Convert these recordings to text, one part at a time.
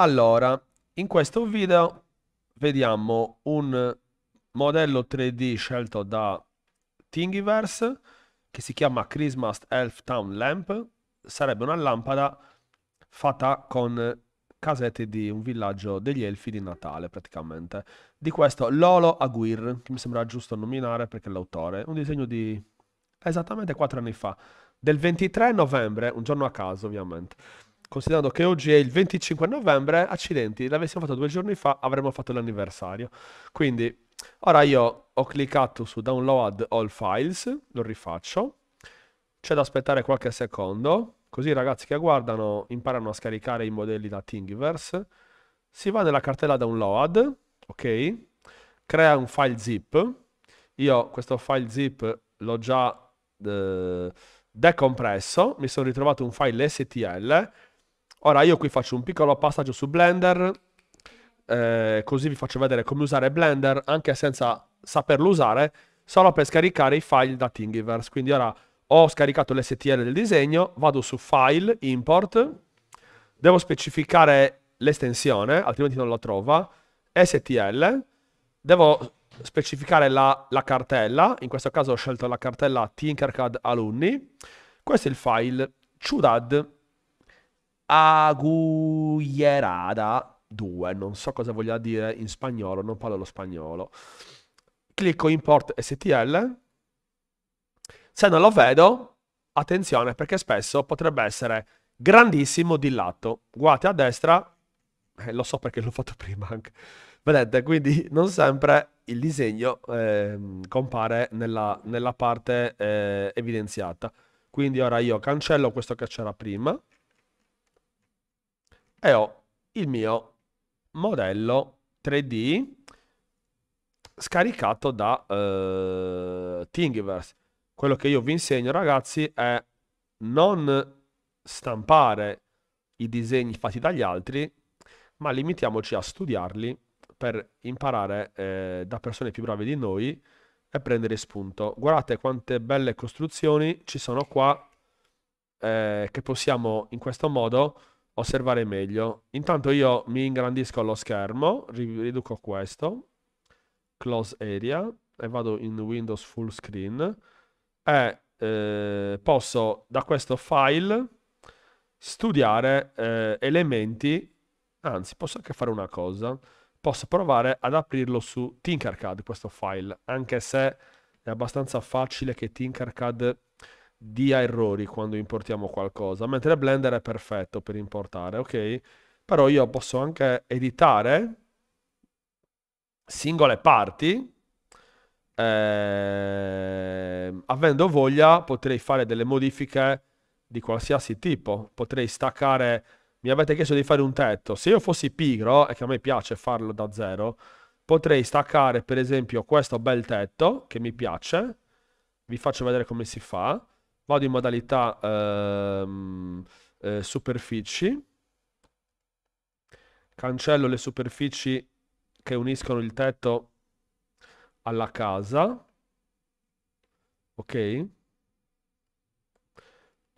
Allora, in questo video vediamo un modello 3D scelto da Thingiverse che si chiama Christmas Elf Town Lamp. Sarebbe una lampada fatta con casette di un villaggio degli elfi di Natale praticamente. Di questo Lolo Aguirre, che mi sembra giusto nominare perché è l'autore, un disegno di esattamente 4 anni fa, del 23 novembre, un giorno a caso ovviamente considerando che oggi è il 25 novembre, accidenti, l'avessimo fatto due giorni fa, avremmo fatto l'anniversario. Quindi, ora io ho cliccato su download all files, lo rifaccio. C'è da aspettare qualche secondo, così i ragazzi che guardano imparano a scaricare i modelli da Thingiverse. Si va nella cartella download, ok? Crea un file zip. Io questo file zip l'ho già eh, decompresso, mi sono ritrovato un file STL Ora io qui faccio un piccolo passaggio su Blender, eh, così vi faccio vedere come usare Blender anche senza saperlo usare, solo per scaricare i file da Thingiverse. Quindi ora ho scaricato l'STL del disegno, vado su File, Import, devo specificare l'estensione, altrimenti non la trova, STL, devo specificare la, la, cartella, in questo caso ho scelto la cartella Tinkercad Alunni, questo è il file CUDAD. Aguillerada 2, non so cosa voglia dire in spagnolo, non parlo lo spagnolo. Clicco import STL. Se non lo vedo, attenzione perché spesso potrebbe essere grandissimo di lato. Guardate a destra, eh, lo so perché l'ho fatto prima anche. Vedete, quindi non sempre il disegno eh, compare nella, nella parte eh, evidenziata. Quindi ora io cancello questo che c'era prima e ho il mio modello 3D scaricato da uh, Thingiverse. Quello che io vi insegno ragazzi è non stampare i disegni fatti dagli altri, ma limitiamoci a studiarli per imparare eh, da persone più brave di noi e prendere spunto. Guardate quante belle costruzioni ci sono qua eh, che possiamo in questo modo osservare meglio. Intanto io mi ingrandisco lo schermo, riduco questo, close area e vado in Windows full screen e eh, posso da questo file studiare eh, elementi, anzi posso anche fare una cosa, posso provare ad aprirlo su Tinkercad questo file, anche se è abbastanza facile che Tinkercad dia errori quando importiamo qualcosa, mentre Blender è perfetto per importare, ok? Però io posso anche editare singole parti, eh, avendo voglia potrei fare delle modifiche di qualsiasi tipo, potrei staccare, mi avete chiesto di fare un tetto, se io fossi pigro, e che a me piace farlo da zero, potrei staccare per esempio questo bel tetto che mi piace, vi faccio vedere come si fa, vado in modalità ehm, eh, superfici, cancello le superfici che uniscono il tetto alla casa, ok? In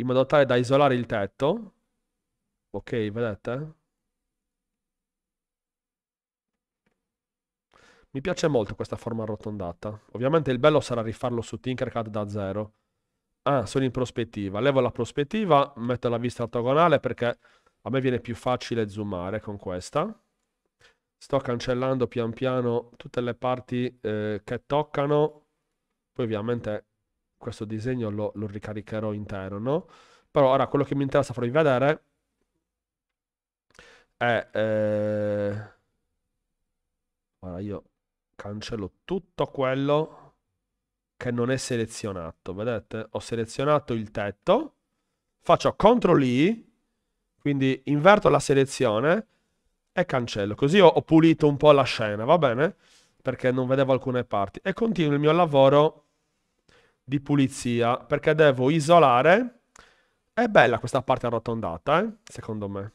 modo tale da isolare il tetto, ok, vedete? Mi piace molto questa forma arrotondata. Ovviamente il bello sarà rifarlo su Tinkercad da zero. Ah, sono in prospettiva. Levo la prospettiva, metto la vista ortogonale perché a me viene più facile zoomare con questa. Sto cancellando pian piano tutte le parti eh, che toccano. Poi ovviamente questo disegno lo, lo ricaricherò intero, no? Però ora quello che mi interessa farvi vedere è... Eh... Ora io cancello tutto quello che non è selezionato, vedete? Ho selezionato il tetto, faccio CTRL I, quindi inverto la selezione e cancello. Così ho, pulito un po' la scena, va bene? Perché non vedevo alcune parti. E continuo il mio lavoro di pulizia, perché devo isolare... È bella questa parte arrotondata, eh? secondo me.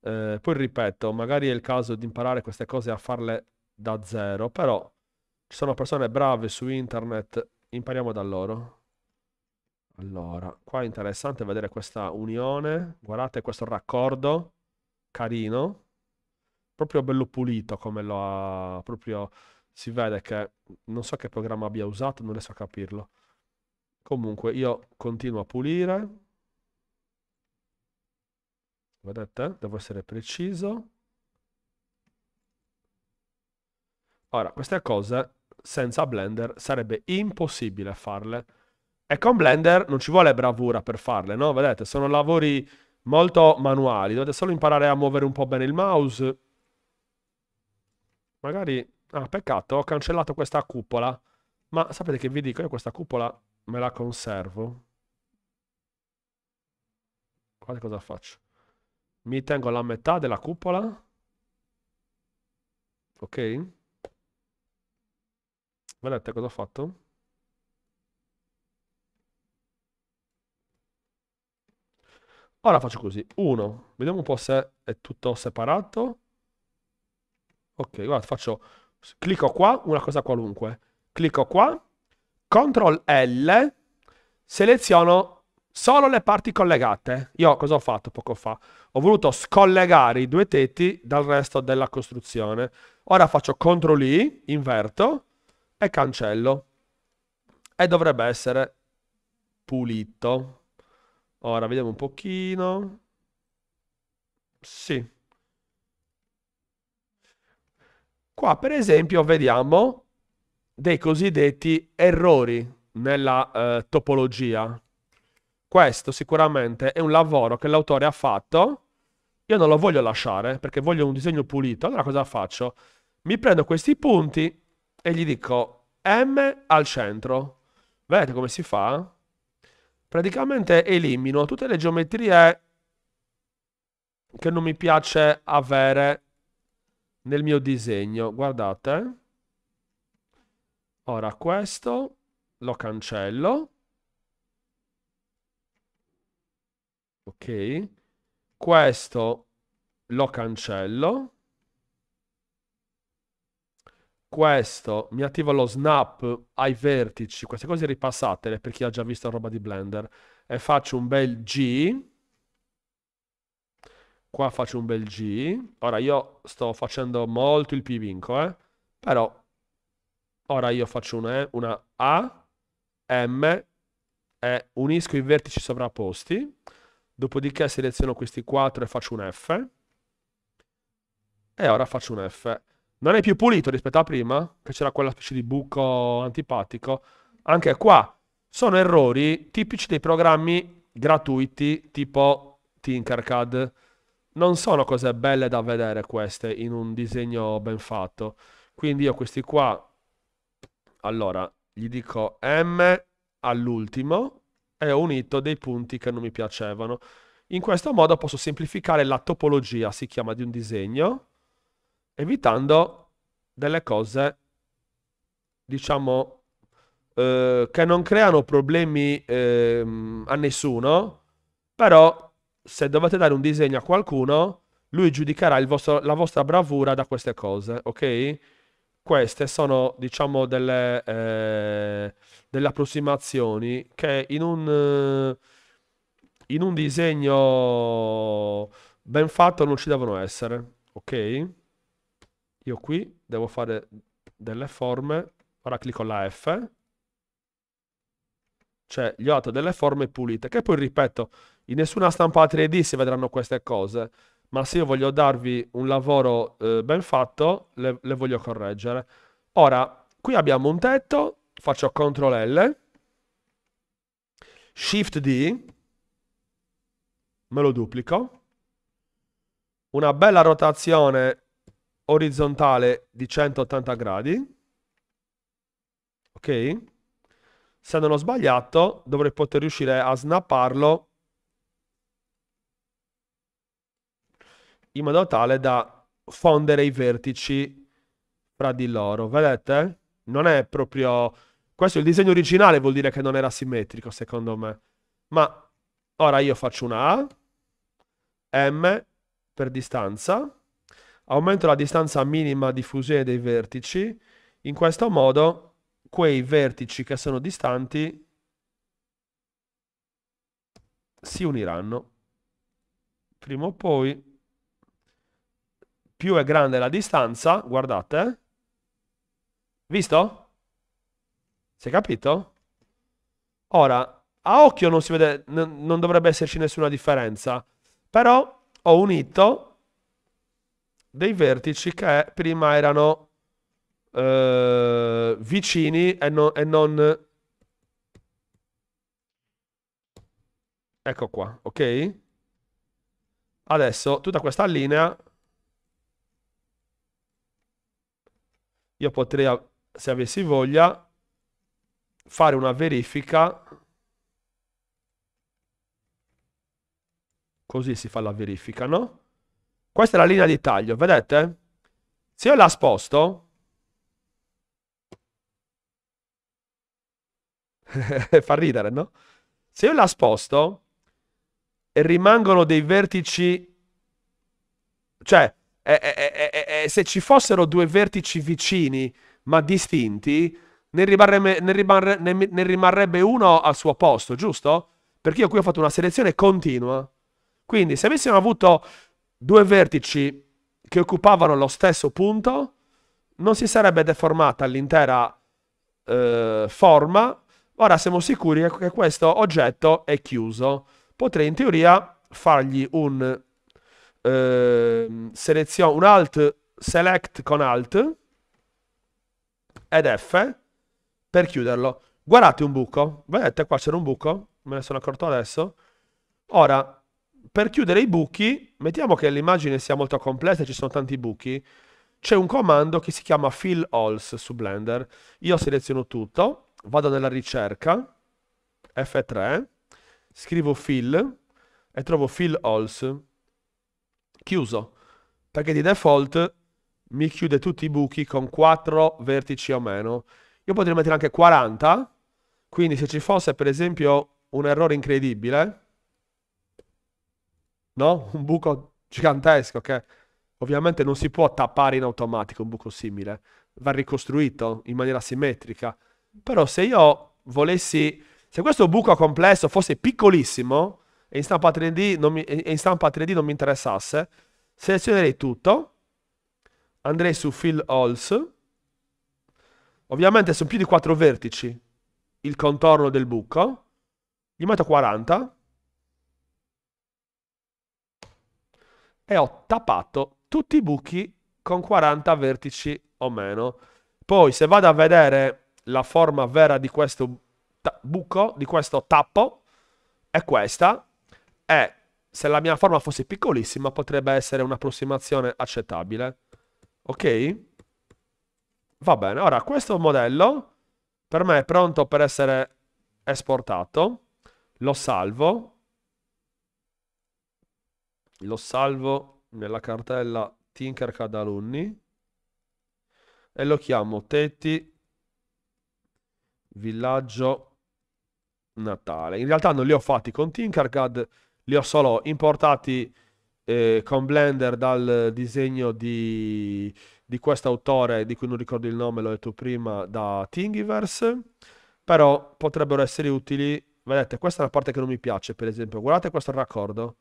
Eh, poi ripeto, magari è il caso di imparare queste cose a farle da zero, però ci sono persone brave su internet, impariamo da loro. Allora, qua è interessante vedere questa unione, guardate questo raccordo, carino, proprio bello pulito come lo ha, proprio si vede che non so che programma abbia usato, non riesco a capirlo. Comunque io continuo a pulire, vedete, devo essere preciso. Ora, queste cose senza Blender sarebbe impossibile farle. E con Blender non ci vuole bravura per farle, no? Vedete, sono lavori molto manuali, dovete solo imparare a muovere un po' bene il mouse. Magari... Ah, peccato, ho cancellato questa cupola. Ma sapete che vi dico, io questa cupola me la conservo. Guardate cosa faccio. Mi tengo la metà della cupola. Ok? Vedete cosa ho fatto? Ora faccio così, 1, vediamo un po' se è tutto separato. Ok, guarda, faccio, clicco qua, una cosa qualunque, clicco qua, CTRL L, seleziono solo le parti collegate. Io cosa ho fatto poco fa? Ho voluto scollegare i due tetti dal resto della costruzione. Ora faccio CTRL I, inverto, e cancello e dovrebbe essere pulito. Ora vediamo un pochino. Sì. Qua per esempio vediamo dei cosiddetti errori nella eh, topologia. Questo sicuramente è un lavoro che l'autore ha fatto. Io non lo voglio lasciare perché voglio un disegno pulito. Allora cosa faccio? Mi prendo questi punti e gli dico M al centro. Vedete come si fa? Praticamente elimino tutte le geometrie che non mi piace avere nel mio disegno. Guardate. Ora questo lo cancello. Ok. Questo lo cancello questo, mi attiva lo snap ai vertici, queste cose ripassatele per chi ha già visto roba di Blender, e faccio un bel G, qua faccio un bel G, ora io sto facendo molto il pivinco eh? però ora io faccio una, e, eh, una A, M, e unisco i vertici sovrapposti, dopodiché seleziono questi quattro e faccio un F, e ora faccio un F non è più pulito rispetto a prima, che c'era quella specie di buco antipatico. Anche qua sono errori tipici dei programmi gratuiti tipo Tinkercad. Non sono cose belle da vedere queste in un disegno ben fatto. Quindi io questi qua, allora, gli dico M all'ultimo e ho unito dei punti che non mi piacevano. In questo modo posso semplificare la topologia, si chiama, di un disegno evitando delle cose, diciamo, eh, che non creano problemi eh, a nessuno, però se dovete dare un disegno a qualcuno, lui giudicherà vostro, la vostra bravura da queste cose, ok? Queste sono, diciamo, delle, eh, delle approssimazioni che in un, in un disegno ben fatto non ci devono essere, ok? io qui devo fare delle forme, ora clicco la F, cioè gli ho dato delle forme pulite, che poi ripeto, in nessuna stampa 3D si vedranno queste cose, ma se io voglio darvi un lavoro eh, ben fatto, le, le voglio correggere. Ora, qui abbiamo un tetto, faccio CTRL L, Shift D, me lo duplico, una bella rotazione orizzontale di 180 gradi. Ok? Se non ho sbagliato, dovrei poter riuscire a snapparlo in modo tale da fondere i vertici fra di loro. Vedete? Non è proprio... Questo è il disegno originale, vuol dire che non era simmetrico, secondo me. Ma ora io faccio una A, M per distanza, aumento la distanza minima di fusione dei vertici, in questo modo quei vertici che sono distanti si uniranno. Prima o poi più è grande la distanza, guardate, eh. visto? Si è capito? Ora, a occhio non si vede, non dovrebbe esserci nessuna differenza, però ho unito dei vertici che prima erano eh, vicini e, no, e non... Ecco qua, ok? Adesso tutta questa linea io potrei, se avessi voglia, fare una verifica. Così si fa la verifica, no? Questa è la linea di taglio, vedete? Se io la sposto... Fa ridere, no? Se io la sposto e rimangono dei vertici... Cioè, eh, eh, eh, se ci fossero due vertici vicini ma distinti, ne rimarrebbe, ne, rimarre, ne rimarrebbe uno al suo posto, giusto? Perché io qui ho fatto una selezione continua. Quindi se avessimo avuto due vertici che occupavano lo stesso punto, non si sarebbe deformata l'intera eh, forma. Ora siamo sicuri che questo oggetto è chiuso. Potrei in teoria fargli un, eh, selezio- un alt select con alt ed F per chiuderlo. Guardate un buco, vedete qua c'era un buco, me ne sono accorto adesso. Ora, per chiudere i buchi, mettiamo che l'immagine sia molto complessa e ci sono tanti buchi, c'è un comando che si chiama fill alls su Blender. Io seleziono tutto, vado nella ricerca, F3, scrivo fill e trovo fill alls. Chiuso, perché di default mi chiude tutti i buchi con 4 vertici o meno. Io potrei mettere anche 40, quindi se ci fosse per esempio un errore incredibile, no? Un buco gigantesco che ovviamente non si può tappare in automatico un buco simile, va ricostruito in maniera simmetrica. Però se io volessi, se questo buco complesso fosse piccolissimo e in stampa 3D non mi, 3D non mi interessasse, selezionerei tutto, andrei su Fill Halls, ovviamente sono più di 4 vertici il contorno del buco, gli metto 40, e ho tappato tutti i buchi con 40 vertici o meno. Poi se vado a vedere la forma vera di questo buco, di questo tappo, è questa. E se la mia forma fosse piccolissima potrebbe essere un'approssimazione accettabile. Ok? Va bene, ora questo modello per me è pronto per essere esportato. Lo salvo, lo salvo nella cartella Tinkercad alunni e lo chiamo tetti villaggio natale. In realtà non li ho fatti con Tinkercad, li ho solo importati eh, con Blender dal disegno di, di autore, di cui non ricordo il nome, l'ho detto prima, da Thingiverse, però potrebbero essere utili. Vedete, questa è la parte che non mi piace, per esempio. Guardate questo raccordo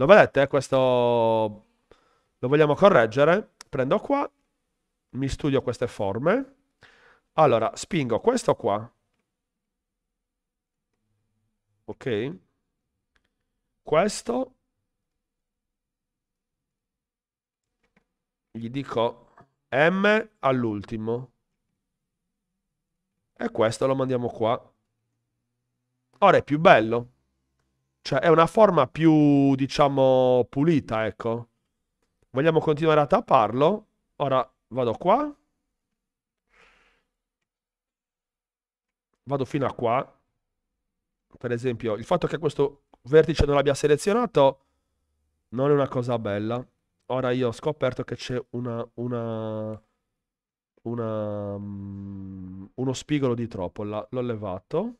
lo vedete? Eh, questo lo vogliamo correggere. Prendo qua, mi studio queste forme. Allora, spingo questo qua. Ok. Questo. Gli dico M all'ultimo. E questo lo mandiamo qua. Ora è più bello. Cioè, è una forma più, diciamo, pulita, ecco. Vogliamo continuare a tapparlo? Ora vado qua. Vado fino a qua. Per esempio, il fatto che questo vertice non l'abbia selezionato non è una cosa bella. Ora io ho scoperto che c'è una, una, una um, uno spigolo di troppo. L'ho levato.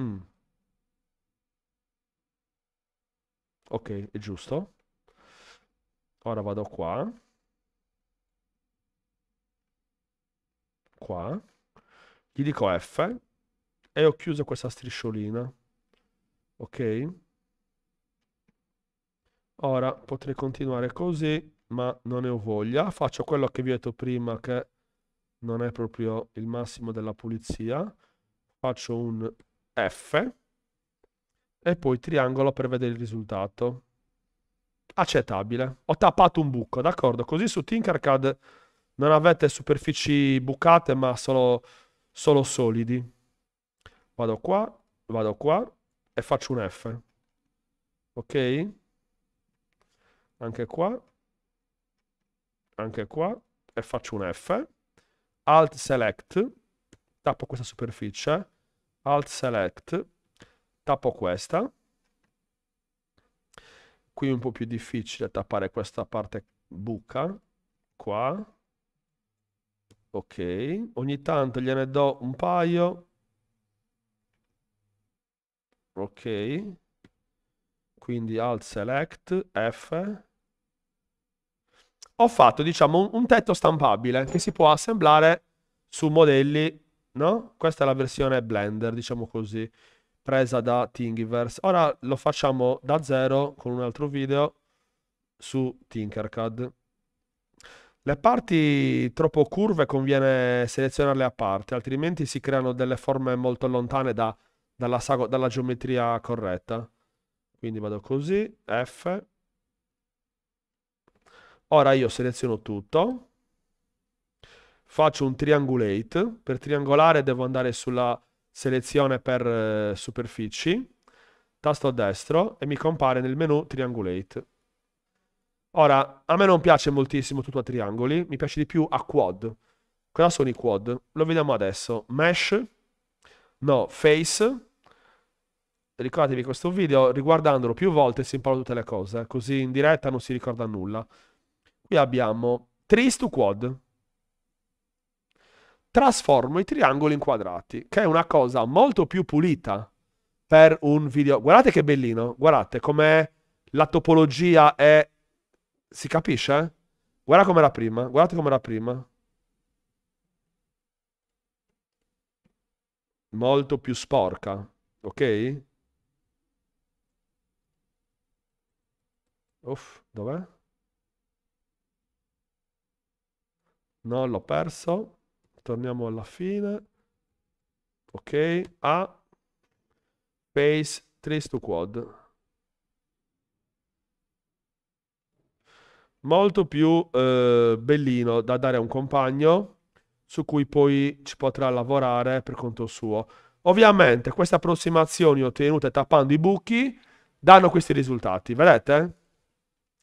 Mm. ok è giusto ora vado qua qua gli dico F e ho chiuso questa strisciolina ok ora potrei continuare così ma non ne ho voglia faccio quello che vi ho detto prima che non è proprio il massimo della pulizia faccio un F e poi triangolo per vedere il risultato. Accettabile. Ho tappato un buco, d'accordo? Così su Tinkercad non avete superfici bucate ma solo, solo solidi. Vado qua, vado qua e faccio un F. Ok? Anche qua. Anche qua. E faccio un F. Alt Select. Tappo questa superficie. Alt Select tappo questa qui è un po' più difficile tappare questa parte buca qua ok ogni tanto gliene do un paio ok quindi alt select f ho fatto diciamo un, un tetto stampabile che si può assemblare su modelli no? questa è la versione blender diciamo così presa da Thingiverse. Ora lo facciamo da zero con un altro video su Tinkercad. Le parti troppo curve conviene selezionarle a parte, altrimenti si creano delle forme molto lontane da, dalla, sago, dalla geometria corretta. Quindi vado così, F. Ora io seleziono tutto, faccio un triangulate, per triangolare devo andare sulla selezione per eh, superfici, tasto destro e mi compare nel menu triangulate. Ora, a me non piace moltissimo tutto a triangoli, mi piace di più a quad. Cosa sono i quad? Lo vediamo adesso. Mesh, no, face. Ricordatevi questo video, riguardandolo più volte si imparano tutte le cose, così in diretta non si ricorda nulla. Qui abbiamo tris to quad, trasformo i triangoli in quadrati, che è una cosa molto più pulita per un video. Guardate che bellino, guardate com'è la topologia è... Si capisce? Guarda com'era prima, guardate com'era prima. Molto più sporca, ok? Uff, dov'è? No, l'ho perso torniamo alla fine. Ok, A, pace, 3 to quad. Molto più eh, bellino da dare a un compagno su cui poi ci potrà lavorare per conto suo. Ovviamente queste approssimazioni ottenute tappando i buchi danno questi risultati, vedete?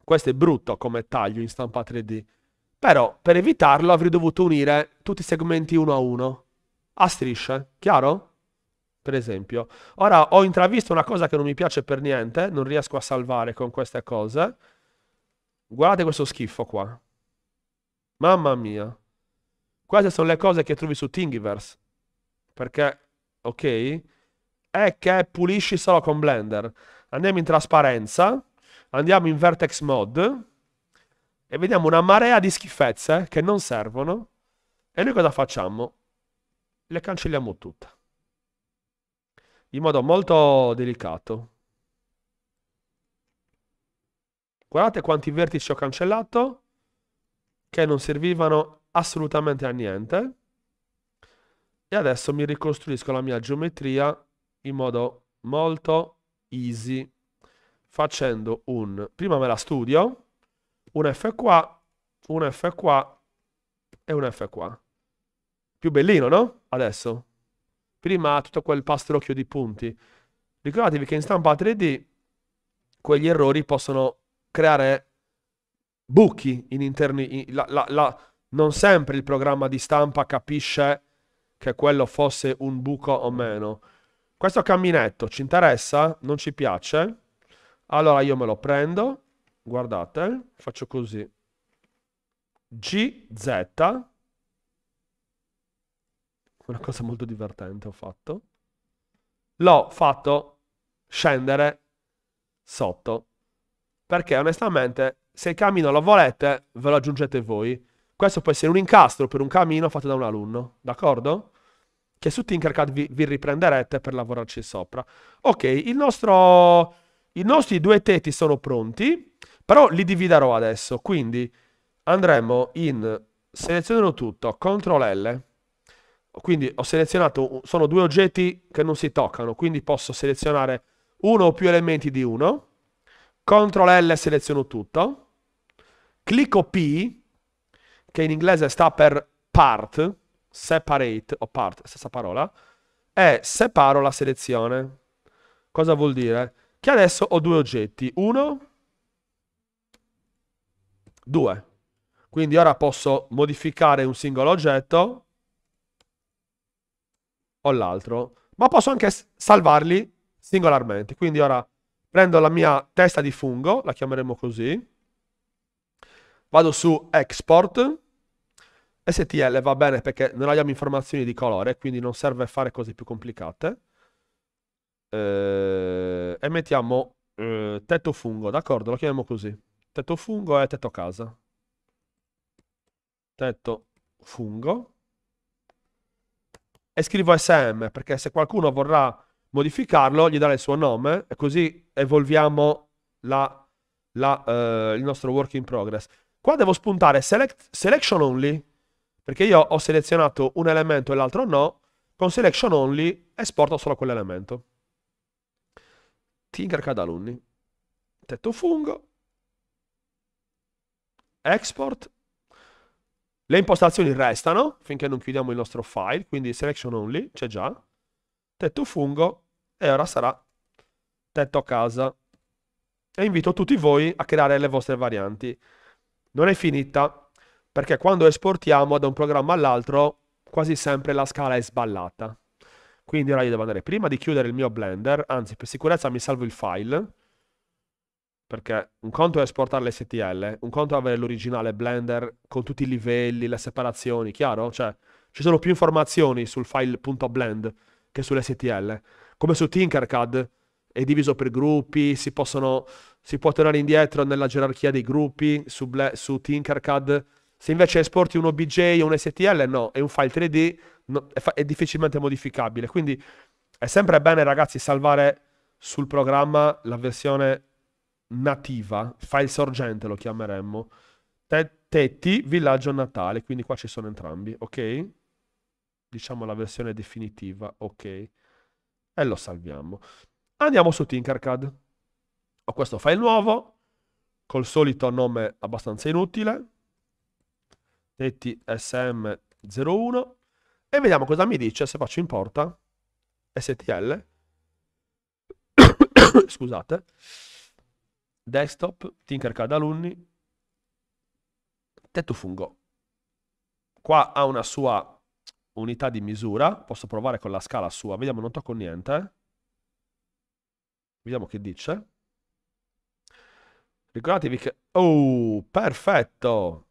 Questo è brutto come taglio in stampa 3D. Però per evitarlo avrei dovuto unire tutti i segmenti uno a uno, a strisce, chiaro? Per esempio. Ora ho intravisto una cosa che non mi piace per niente, non riesco a salvare con queste cose. Guardate questo schifo qua. Mamma mia. Queste sono le cose che trovi su Thingiverse. Perché, ok, è che pulisci solo con Blender. Andiamo in trasparenza, andiamo in vertex mode e vediamo una marea di schifezze che non servono e noi cosa facciamo? Le cancelliamo tutte. In modo molto delicato. Guardate quanti vertici ho cancellato che non servivano assolutamente a niente. E adesso mi ricostruisco la mia geometria in modo molto easy facendo un... Prima me la studio un F qua, un F qua e un F qua. Più bellino, no? Adesso. Prima tutto quel pastrocchio di punti. Ricordatevi che in stampa 3D quegli errori possono creare buchi in interni... In, la, la, la, non sempre il programma di stampa capisce che quello fosse un buco o meno. Questo camminetto ci interessa? Non ci piace? Allora io me lo prendo guardate, eh, faccio così, GZ, una cosa molto divertente ho fatto, l'ho fatto scendere sotto, perché onestamente se il cammino lo volete ve lo aggiungete voi, questo può essere un incastro per un cammino fatto da un alunno, d'accordo? Che su Tinkercad vi, vi riprenderete per lavorarci sopra. Ok, il nostro, i nostri due tetti sono pronti. Però li dividerò adesso, quindi andremo in seleziono tutto, CTRL L, quindi ho selezionato, sono due oggetti che non si toccano, quindi posso selezionare uno o più elementi di uno, CTRL L seleziono tutto, clicco P, che in inglese sta per part, separate o part, stessa parola, e separo la selezione. Cosa vuol dire? Che adesso ho due oggetti, uno 2. Quindi ora posso modificare un singolo oggetto o l'altro, ma posso anche salvarli singolarmente. Quindi ora prendo la mia testa di fungo, la chiameremo così, vado su Export, STL va bene perché non abbiamo informazioni di colore, quindi non serve fare cose più complicate. Eh, e mettiamo eh, tetto fungo, d'accordo? Lo chiamiamo così tetto fungo e tetto casa. Tetto fungo. E scrivo SM perché se qualcuno vorrà modificarlo gli darà il suo nome e così evolviamo la, la, uh, il nostro work in progress. Qua devo spuntare select, selection only perché io ho selezionato un elemento e l'altro no. Con selection only esporto solo quell'elemento. Tinkercad alunni. Tetto fungo export, le impostazioni restano finché non chiudiamo il nostro file, quindi selection only c'è già, tetto fungo e ora sarà tetto a casa. E invito tutti voi a creare le vostre varianti. Non è finita, perché quando esportiamo da un programma all'altro quasi sempre la scala è sballata. Quindi ora io devo andare prima di chiudere il mio Blender, anzi per sicurezza mi salvo il file, perché un conto è esportare l'STL, un conto è avere l'originale Blender con tutti i livelli, le separazioni, chiaro? Cioè, ci sono più informazioni sul file.blend che sull'STL. Come su Tinkercad è diviso per gruppi, si, possono, si può tornare indietro nella gerarchia dei gruppi su, su Tinkercad. Se invece esporti un OBJ o un STL, no, è un file 3D, no, è, è difficilmente modificabile. Quindi è sempre bene, ragazzi, salvare sul programma la versione nativa, file sorgente lo chiameremmo, Tetti, villaggio natale, quindi qua ci sono entrambi, ok? Diciamo la versione definitiva, ok? E lo salviamo. Andiamo su Tinkercad. Ho oh, questo file nuovo, col solito nome abbastanza inutile, tetti sm01, e vediamo cosa mi dice se faccio importa, stl, scusate, desktop, Tinkercad alunni, tettufungo. Qua ha una sua unità di misura, posso provare con la scala sua, vediamo, non tocco niente. Eh. Vediamo che dice. Ricordatevi che... Oh, perfetto!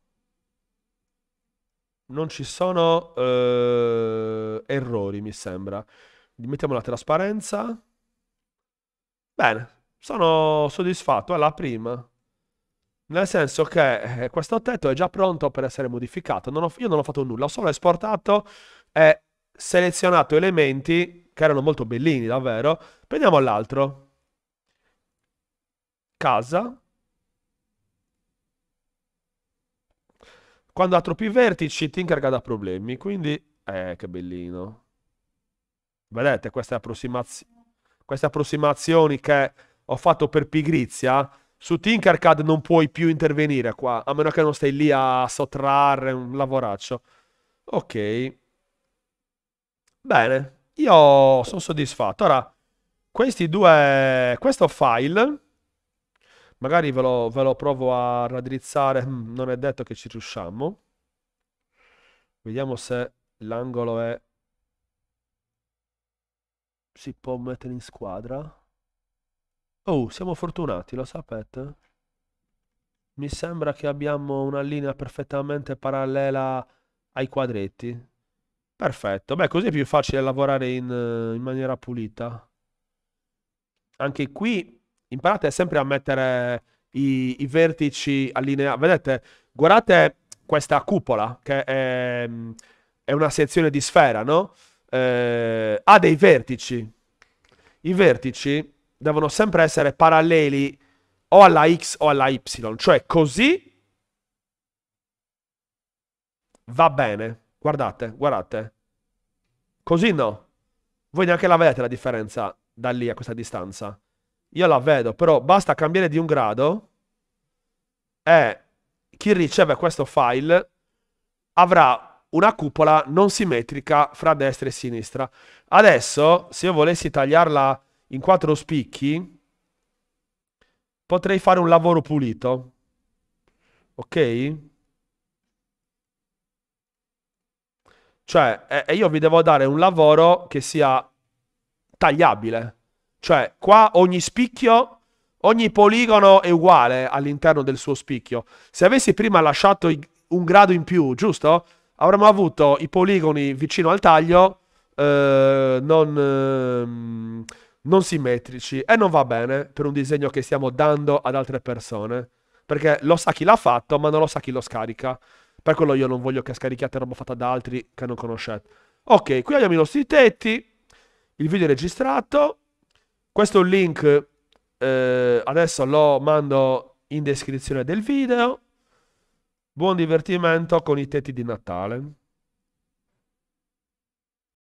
Non ci sono eh, errori, mi sembra. Mettiamo la trasparenza. Bene, sono soddisfatto, è la prima. Nel senso che eh, questo tetto è già pronto per essere modificato. Non ho, io non ho fatto nulla, ho solo esportato e selezionato elementi che erano molto bellini, davvero. Prendiamo l'altro. Casa. Quando ha troppi vertici, Tinkercad ha problemi, quindi... Eh, che bellino. Vedete queste, approssimaz queste approssimazioni che ho fatto per pigrizia, su Tinkercad non puoi più intervenire qua, a meno che non stai lì a sottrarre un lavoraccio. Ok. Bene, io sono soddisfatto. Ora, questi due, questo file, magari ve lo, ve lo provo a raddrizzare, mm, non è detto che ci riusciamo. Vediamo se l'angolo è... si può mettere in squadra. Oh, siamo fortunati, lo sapete? Mi sembra che abbiamo una linea perfettamente parallela ai quadretti. Perfetto, beh così è più facile lavorare in, eh, in maniera pulita. Anche qui imparate sempre a mettere i, i vertici allineati. Vedete, guardate questa cupola che è, mm, è una sezione di sfera, no? Eh, ha dei vertici. I vertici devono sempre essere paralleli o alla X o alla Y, cioè così va bene. Guardate, guardate. Così no. Voi neanche la vedete la differenza da lì a questa distanza. Io la vedo, però basta cambiare di un grado e chi riceve questo file avrà una cupola non simmetrica fra destra e sinistra. Adesso, se io volessi tagliarla in quattro spicchi potrei fare un lavoro pulito. Ok? Cioè, eh, io vi devo dare un lavoro che sia tagliabile. Cioè, qua ogni spicchio, ogni poligono è uguale all'interno del suo spicchio. Se avessi prima lasciato un grado in più, giusto? Avremmo avuto i poligoni vicino al taglio, eh, non... Eh, non simmetrici e non va bene per un disegno che stiamo dando ad altre persone, perché lo sa chi l'ha fatto, ma non lo sa chi lo scarica. Per quello io non voglio che scarichiate roba fatta da altri che non conoscete. Ok, qui abbiamo i nostri tetti, il video è registrato, questo è un link, eh, adesso lo mando in descrizione del video. Buon divertimento con i tetti di Natale.